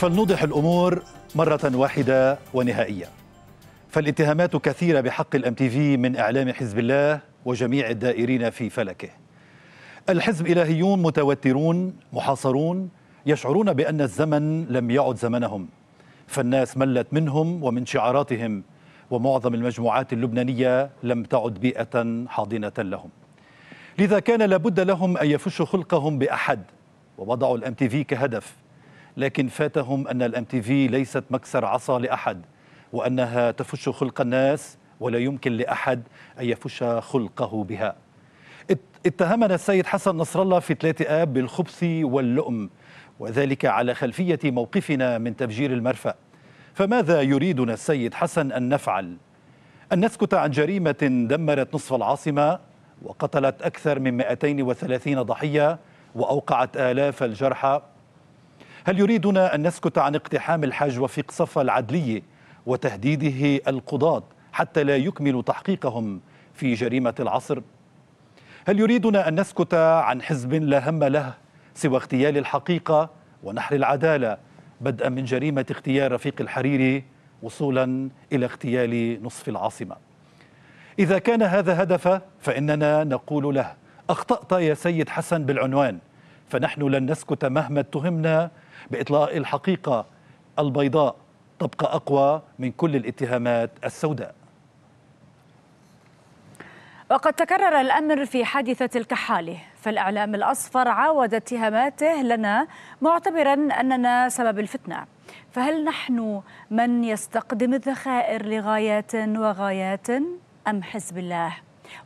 فلنوضح الامور مره واحده ونهائيه فالاتهامات كثيره بحق الام تي في من اعلام حزب الله وجميع الدائرين في فلكه الحزب الهيون متوترون محاصرون يشعرون بان الزمن لم يعد زمنهم فالناس ملت منهم ومن شعاراتهم ومعظم المجموعات اللبنانيه لم تعد بيئه حاضنه لهم لذا كان لابد لهم ان يفشوا خلقهم باحد ووضعوا الام تي في كهدف لكن فاتهم أن الام تي في ليست مكسر عصا لأحد وأنها تفش خلق الناس ولا يمكن لأحد أن يفش خلقه بها اتهمنا السيد حسن نصر الله في 3 آب بالخبث واللؤم وذلك على خلفية موقفنا من تفجير المرفأ فماذا يريدنا السيد حسن أن نفعل؟ أن نسكت عن جريمة دمرت نصف العاصمة وقتلت أكثر من 230 ضحية وأوقعت آلاف الجرحى هل يريدنا أن نسكت عن اقتحام الحاج وفيق صفا العدلية وتهديده القضاة حتى لا يكملوا تحقيقهم في جريمة العصر؟ هل يريدنا أن نسكت عن حزب لا هم له سوى اغتيال الحقيقة ونحر العدالة بدءا من جريمة اغتيال رفيق الحريري وصولا إلى اغتيال نصف العاصمة إذا كان هذا هدفه فإننا نقول له أخطأت يا سيد حسن بالعنوان فنحن لن نسكت مهما اتهمنا باطلاق الحقيقه البيضاء تبقى اقوى من كل الاتهامات السوداء وقد تكرر الامر في حادثه الكحاله فالاعلام الاصفر عاود اتهاماته لنا معتبرا اننا سبب الفتنه فهل نحن من يستقدم الذخائر لغايات وغايات ام حزب الله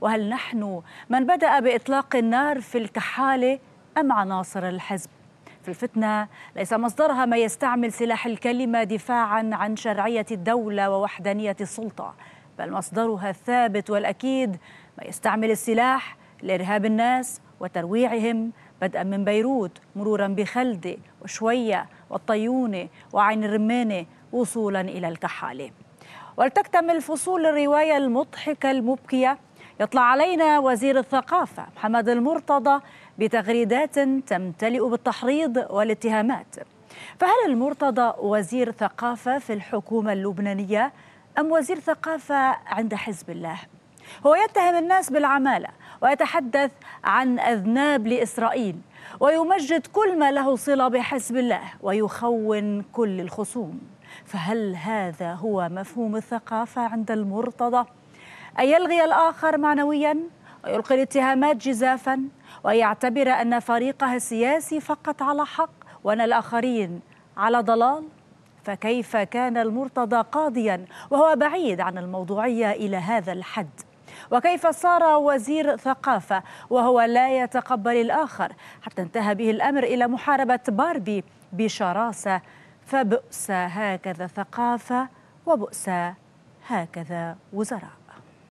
وهل نحن من بدا باطلاق النار في الكحاله أم عناصر الحزب في الفتنة ليس مصدرها ما يستعمل سلاح الكلمة دفاعا عن شرعية الدولة ووحدانية السلطة بل مصدرها الثابت والأكيد ما يستعمل السلاح لإرهاب الناس وترويعهم بدءا من بيروت مرورا بخلدة وشوية والطيونة وعين الرمانة وصولا إلى الكحالة ولتكتمل فصول الرواية المضحكة المبكية يطلع علينا وزير الثقافة محمد المرتضى بتغريدات تمتلئ بالتحريض والاتهامات فهل المرتضى وزير ثقافة في الحكومة اللبنانية أم وزير ثقافة عند حزب الله؟ هو يتهم الناس بالعمالة ويتحدث عن أذناب لإسرائيل ويمجد كل ما له صلة بحزب الله ويخون كل الخصوم فهل هذا هو مفهوم الثقافة عند المرتضى؟ أن يلغي الآخر معنويا ويلقي الاتهامات جزافا ويعتبر أن فريقه السياسي فقط على حق وأن الآخرين على ضلال فكيف كان المرتضى قاضيا وهو بعيد عن الموضوعية إلى هذا الحد وكيف صار وزير ثقافة وهو لا يتقبل الآخر حتى انتهى به الأمر إلى محاربة باربي بشراسة فبؤس هكذا ثقافة وبؤس هكذا وزراء